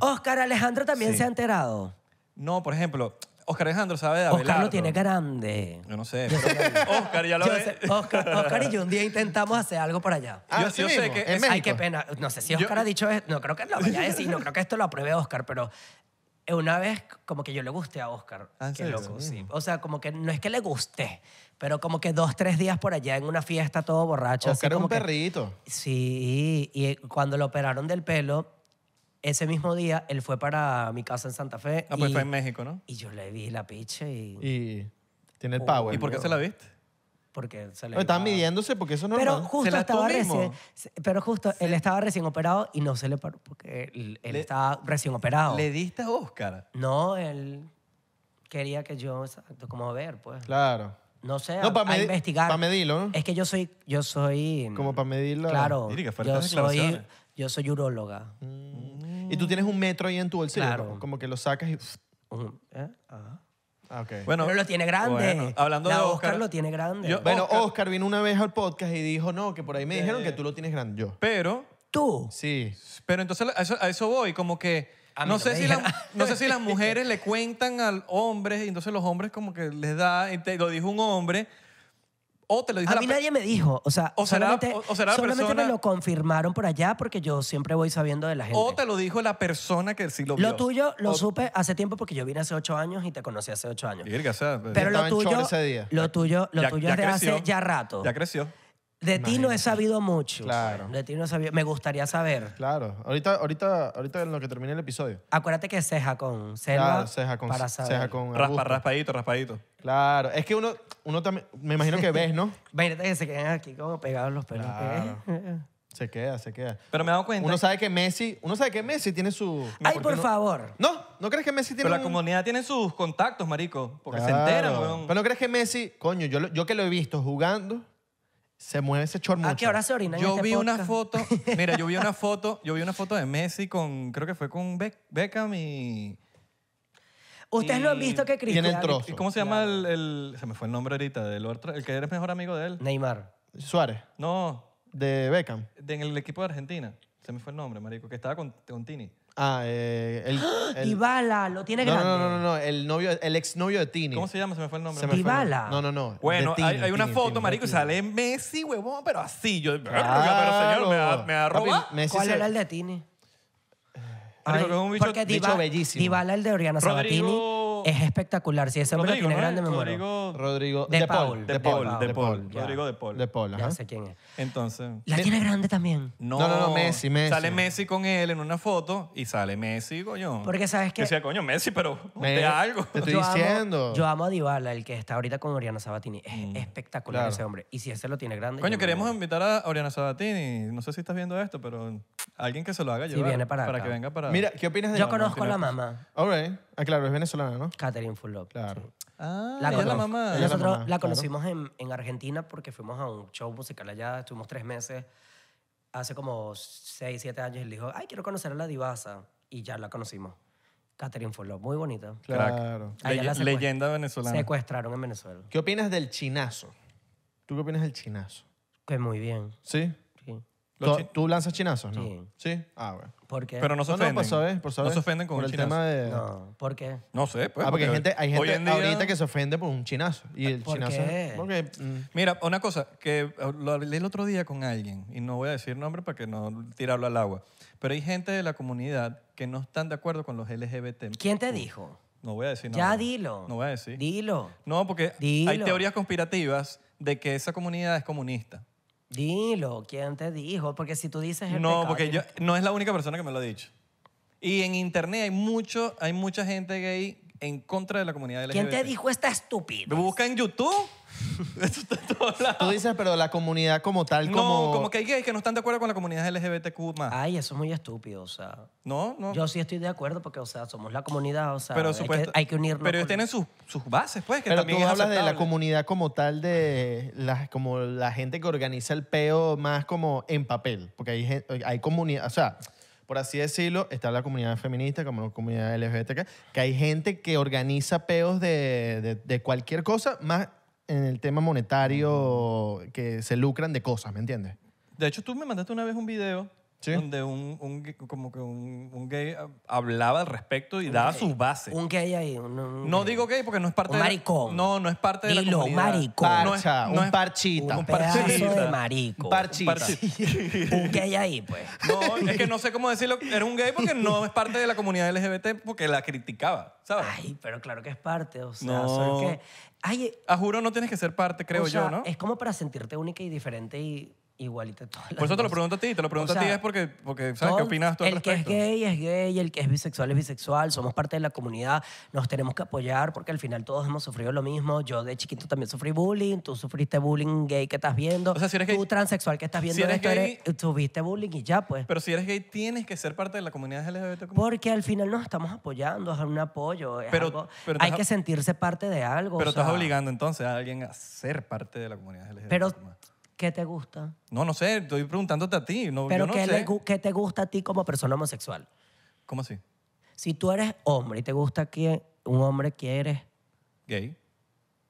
Oscar Alejandro también se ha enterado. No, por ejemplo, Oscar Alejandro sabe de Oscar lo tiene grande. Yo no sé. Oscar ya lo sé, y yo un día intentamos hacer algo por allá. Yo- ah, sí sé que Ay, qué pena. No sé si Oscar ha dicho esto. No creo que lo vaya a decir. No creo que esto lo apruebe Oscar, pero una vez como que yo le guste a Oscar. Ah, qué loco, sí. Mm. O sea, como que no es que le guste, pero como que dos, tres días por allá en una fiesta todo borracho. un perrito. Sí, y cuando lo operaron del pelo, ese mismo día él fue para mi casa en Santa Fe. Ah, pues fue en México, ¿no? Y yo le vi la picha y... Y tiene el power. ¿Y por qué se la viste? Porque se le no, estaba midiéndose porque eso no pero justo estaba recién, pero justo él estaba recién operado y no se le paró porque él, estaba recién operado le diste a Oscar no él quería que yo exacto como ver pues claro no sé para investigar para medirlo ¿no? es que yo soy yo soy como para medirlo claro yo soy yo soy uróloga mm. Y tú tienes un metro ahí en tu bolsillo. Como que lo sacas y. ¿Eh? Ah, ah Bueno, Pero lo tiene grande. hablando de Oscar, lo tiene grande. bueno, Oscar. vino una vez al podcast y dijo, no, que por ahí me dijeron que tú lo tienes grande. Yo. Pero... Tú. Sí. Pero entonces a eso, voy, como que no, sé si las- no sé si las mujeres le cuentan al hombre y entonces los hombres como que les da, lo dijo un hombre, o te lo dijo A mí nadie me dijo, o sea, solamente, me lo confirmaron por allá porque yo siempre voy sabiendo de la gente. O te lo dijo la persona que sí lo vio. Lo tuyo lo supe hace tiempo porque yo vine hace ocho años y te conocí hace ocho años. Pero lo tuyo, ese día. lo tuyo, lo tuyo hace ya rato. Ya creció. De ti no he sabido mucho. Claro. De ti no he sabido. Me gustaría saber. Claro. Ahorita, ahorita, ahorita en lo que termine el episodio. Acuérdate que ceja con selva ceja con, para saber. Ceja con Raspa, raspadito, raspadito. Claro. Es que uno, uno también, me imagino que ves, ¿no? Imagínate que se quedan aquí como pegados los pelos. se queda, se queda. Pero me he dado cuenta. Uno sabe que Messi, uno sabe que Messi tiene su... Ay, por, favor. No, ¿no crees que Messi tiene Pero la comunidad tiene sus contactos, marico. Porque se enteran, weón. Pero ¿no crees que Messi, coño, yo, yo que lo he visto jugando... Se mueve ese chor ¿A ah, qué hora se orina Yo este vi una foto, mira, yo vi una foto, yo vi una foto de Messi con, creo que fue con Beckham y... Ustedes lo han visto que Y en el trozo. ¿y ¿Cómo se llama el, se me fue el nombre ahorita, del otro- el que eres mejor amigo de él? Neymar. Suárez, No, de Beckham. de- en el equipo de Argentina. Se me fue el nombre, marico, que estaba con, con Tini. Ah, eh, el, ¡Ah! lo tiene que grande. no, no, no, no, el novio, el exnovio de Tini. ¿Cómo se llama? Se me fue el nombre. Se No, no, no. Bueno, hay, una foto, marico, y sale Messi, huevón, pero así. Yo, pero señor, me me ¿Cuál era el de Tini? es un bicho- bellísimo. Dybala, el de Oriana Rodrigo Sabatini. Es espectacular. Si ese hombre tiene grande me Rodrigo. Rodrigo. De, Paul. De Paul. De Paul. Rodrigo De Paul. De Paul. Ya sé quién es. Entonces. La tiene grande también. No, no, no, Messi, Messi. Sale Messi con él en una foto y sale Messi, coño. Porque sabes que. Decía, coño, Messi, pero de algo. Te estoy diciendo. yo amo a Dybala, el que está ahorita con Oriana Sabatini. Es mm. espectacular ese hombre. Y si ese lo tiene grande. Coño, queremos invitar a Oriana Sabatini. No sé si estás viendo esto, pero alguien que se lo haga yo. si viene para, para que venga para. Mira, ¿qué opinas de Yo conozco a la mamá. Ok. Ah, claro, es venezolana, ¿no? Catherine Fulop. Claro. Ah, la, la mamá. Nosotros la, conocimos en, Argentina porque fuimos a un show musical allá, estuvimos tres meses. Hace como seis, siete años él dijo, ay, quiero conocer a la divaza Y ya la conocimos. Catherine Fulop, muy bonita. Claro. leyenda venezolana. Secuestraron en Venezuela. ¿Qué opinas del chinazo? ¿Tú qué opinas del chinazo? Que muy bien. ¿Sí? Sí. ¿Tú, lanzas chinazos, no? Sí. Ah, bueno. ¿Por qué? Pero no se ofenden. Pues, se ofenden con el tema de... No. ¿Por qué? No sé, pues, ah, porque hay gente, hay gente ahorita que se ofende por un chinazo. Y el ¿Por chinazo... qué? Mm. Mira, una cosa, que oh, lo hablé el otro día con alguien, y no voy a decir nombre para que no tirarlo al agua, pero hay gente de la comunidad que no están de acuerdo con los LGBT. ¿Quién te uh, dijo? No voy a decir nada. Ya dilo. No voy a decir. Dilo. No, porque hay teorías conspirativas de que esa comunidad es comunista. Dilo, ¿quién te dijo? Porque si tú dices No, porque yo no es la única persona que me lo ha dicho. Y en internet hay mucho, hay mucha gente gay en contra de la comunidad LGBT. ¿Quién te dijo esta estúpida? Busca en YouTube. Tú dices, pero la comunidad como tal, como... como que hay gays que no están de acuerdo con la comunidad LGBTQ+. Ay, eso es muy estúpido, o sea... No, no. Yo sí estoy de acuerdo porque, o sea, somos la comunidad, o sea, pero hay, que, hay que unirnos. Pero ellos tienen sus, sus, bases, pues, que pero tú hablas de la comunidad como tal, de la, como la gente que organiza el peo más como en papel, porque hay, hay comunidad, o sea por así decirlo, está la comunidad feminista, como la comunidad LGBT que hay gente que organiza peos de, de cualquier cosa, más en el tema monetario, que se lucran de cosas, ¿me entiendes? De hecho, tú me mandaste una vez un video donde un, un gay- como que un, un gay ah, hablaba al respecto y daba sus bases. Un gay ahí. No digo gay porque no es parte de la- maricón. no, no es parte de la comunidad. maricón. No es- un parchita. un pedazo de marico. Un parchita. Un gay ahí, pues. No, es que no sé cómo decirlo. Era un gay porque no es parte de la comunidad LGBT porque la criticaba, ¿sabes? Ay, pero claro que es parte, o sea, No. solo que... Ay, A juro no tienes que ser parte, creo o sea, yo, ¿no? Es como para sentirte única y diferente y igualita todas las Por eso te lo pregunto a ti, te lo pregunto a ti es porque, ¿sabes qué opinas tú al El que es gay es gay, el que es bisexual es bisexual, somos parte de la comunidad, nos tenemos que apoyar porque al final todos hemos sufrido lo mismo. Yo de chiquito también sufrí bullying, tú sufriste bullying gay que estás viendo, tú transexual que estás viendo tú tuviste bullying y ya pues. Pero si eres gay, tienes que ser parte de la comunidad LGBT. Porque al final nos estamos apoyando, es un apoyo, Pero- hay que sentirse parte de algo. Pero estás obligando entonces a alguien a ser parte de la comunidad LGBT. Pero ¿Qué te gusta? No, no sé, estoy preguntándote a ti. Pero yo ¿qué, te gusta a ti como persona homosexual? ¿Cómo así? Si tú eres hombre y te gusta que un hombre quiere Gay.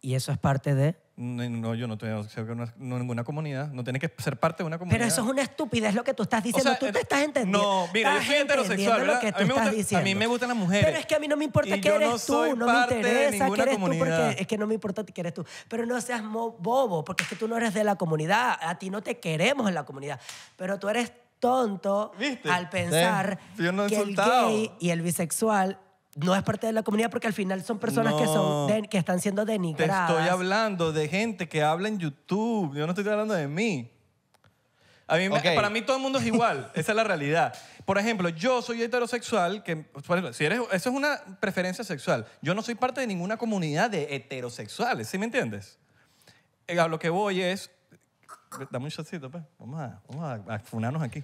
y eso es parte de no, yo no tengo que ninguna comunidad. No tienes que ser parte de una comunidad. Pero eso es una estupidez lo que tú estás diciendo. tú eh, te estás entendiendo. No, mira, yo soy heterosexual. ¿verdad? A, mí me gusta, a mí me gustan las mujeres. Pero es que a mí no me importa que eres tú. No me interesa que eres tú. Porque es que no me importa que eres tú. Pero no seas bobo, porque es que tú no eres de la comunidad. A ti no te queremos en la comunidad. Pero tú eres tonto al pensar que el gay y el bisexual no es parte de la comunidad porque al final son personas que, son que están siendo denigradas. Te estoy hablando de gente que habla en YouTube. Yo no estoy hablando de mí. para mí todo el mundo es igual. Esa es la realidad. Por ejemplo, yo soy heterosexual. Que, si eres, eso es una preferencia sexual. Yo no soy parte de ninguna comunidad de heterosexuales. ¿Sí me entiendes? Eh, lo que voy es... Dame un shotcito, pues. Vamos a funarnos aquí.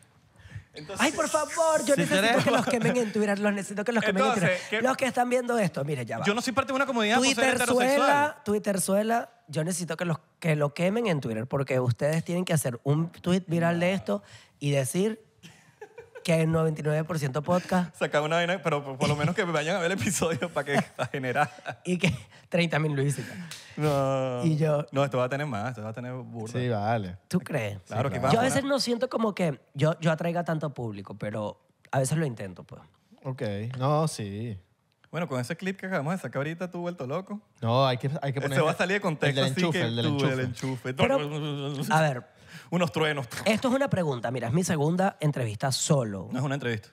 Ay, por favor, yo necesito que los quemen en Twitter, los necesito que los quemen en Twitter. Los que están viendo esto, mire, ya va. Yo no soy parte de una comunidad Twitter suela, Twitter suela, yo necesito que los que lo quemen en Twitter porque ustedes tienen que hacer un tweet viral de esto y decir que en 99% podcast. Sacar una vaina, pero por, lo menos que me vayan a ver el episodio para que para generar. y que 30 mil visitas. No. Y yo. No, esto va a tener más, esto va a tener burda. Sí, vale. ¿Tú crees? Claro, que va. Yo a veces no siento como que yo, yo atraiga tanto público, pero a veces lo intento, pues. Ok. No, sí. Bueno, con ese clip que acabamos de sacar ahorita, tú vuelto loco. No, hay que, hay que poner. Se va a salir de contexto. El enchufe, el del enchufe. El enchufe. Pero, a ver, unos truenos. Esto es una pregunta. Mira, es mi segunda entrevista solo. No es una entrevista.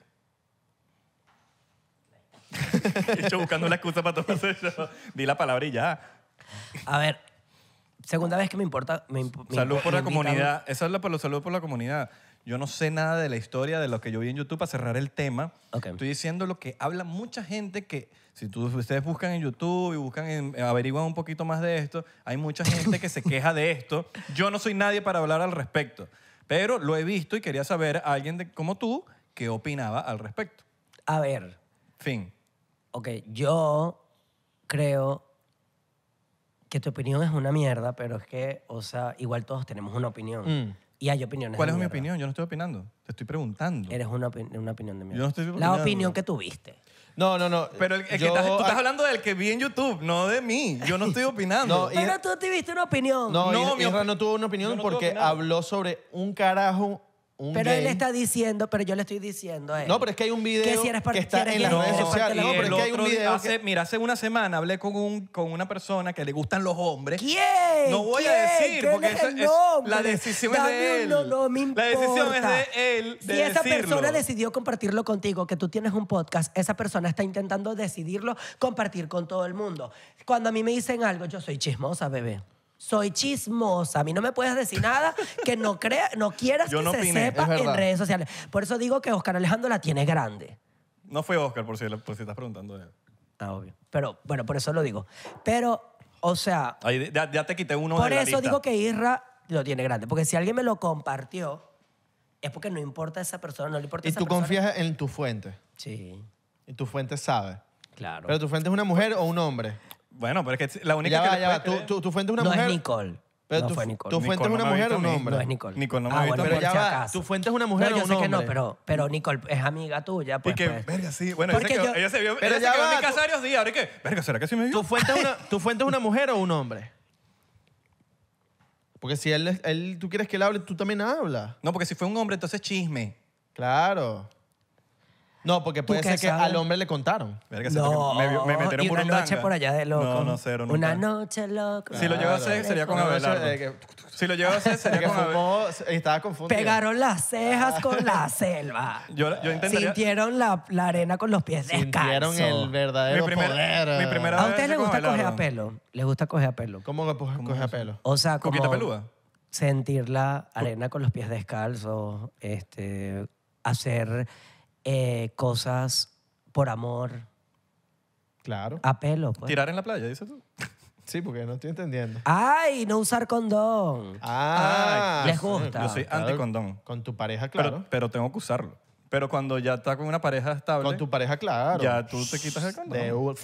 Hecho buscando la excusa para tomarse eso. Di la palabra y ya. A ver, segunda vez que me importa. Me, salud por la comunidad. Esa es la por salud por la comunidad. Yo no sé nada de la historia de lo que yo vi en YouTube para cerrar el tema. Estoy diciendo lo que habla mucha gente que si tú- ustedes buscan en YouTube y buscan averiguan un poquito más de esto, hay mucha gente que se queja de esto. Yo no soy nadie para hablar al respecto, pero lo he visto y quería saber a alguien de- como tú qué opinaba al respecto. A ver, Fin. ok, yo creo que tu opinión es una mierda, pero es que, o sea, igual todos tenemos una opinión. Mm. Y hay opiniones. ¿Cuál es mi opinión? Yo no estoy opinando. Te estoy preguntando. Eres una, opinión de mierda. La opinión que tuviste. No, no, no. Pero tú estás hablando del que vi en YouTube, no de mí. Yo no estoy opinando. Pero tú tuviste una opinión. No, mi no tuvo una opinión porque habló sobre un carajo pero él está diciendo, pero yo le estoy diciendo a No, pero es que hay un video que, está en las redes sociales. No, pero es que hay un video. que... Mira, hace una semana hablé con, un, con una persona que le gustan los hombres. ¿Quién? No voy a decir, porque es, la decisión es de él. No, no, me importa. La decisión es de él. De si esa persona decidió compartirlo contigo, que tú tienes un podcast, esa persona está intentando decidirlo compartir con todo el mundo. Cuando a mí me dicen algo, yo soy chismosa, bebé soy chismosa. A mí no me puedes decir nada que no, crea, no quieras que se sepa en redes sociales. Por eso digo que Oscar Alejandro la tiene grande. No fue Oscar, por si, estás preguntando Ah, obvio. Pero bueno, por eso lo digo. Pero, o sea, ya, te quité uno de por eso digo que Isra lo tiene grande. Porque si alguien me lo compartió, es porque no importa esa persona, no le importa Y tú confías en tu fuente. Sí, Y tu fuente sabe. claro. Pero tu fuente es una mujer o un hombre. Bueno, pero es que la única que va, ya va. Tú, tú, fuentes una No mujer. es Nicole. no tú, fue Nicole. ¿Tú Nicole fuentes una mujer o un hombre? No es Nicole. Nicole no me ah, ha visto Pero ya va. ¿Tú fuentes una mujer No, o yo sé que no, pero, pero Nicole es amiga tuya. Porque Y que, pues. verga, sí. Bueno, ella se ella se vio, Pero ya en mi casa varios días. Ahora que, verga, ¿será que sí me vio? ¿Tú fuentes una, una mujer o un hombre? Porque si él, él, tú quieres que él hable, tú también hablas. No, porque si fue un hombre, entonces chisme. Claro. No, porque puede ser que al hombre le contaron. No, me, una noche por allá de loco. No, no, cero, Una noche loco. Si lo llevo a hacer, sería con Abelardo. Si lo llevo a hacer, sería que con estaba confundido. Pegaron las ah. cejas con la selva. Yo, yo Sintieron la, arena con los pies descalzos. Sintieron el verdadero Mi poder. primera- ¿A ustedes les gusta coger a pelo? ¿Les gusta coger a pelo? ¿Cómo que a pelo? O sea, como ¿Coquita peluda? sentir la arena con los pies descalzos, este, hacer eh, cosas por amor, Claro. a pelo. Pues. Tirar en la playa, dices tú. Sí, porque no estoy entendiendo. ¡Ay! No usar condón. Ah, Ay, Les gusta. Yo soy anti condón Con tu pareja, claro. pero tengo que usarlo. Pero cuando ya está con una pareja estable, con tu pareja, claro. ya tú te quitas el condón.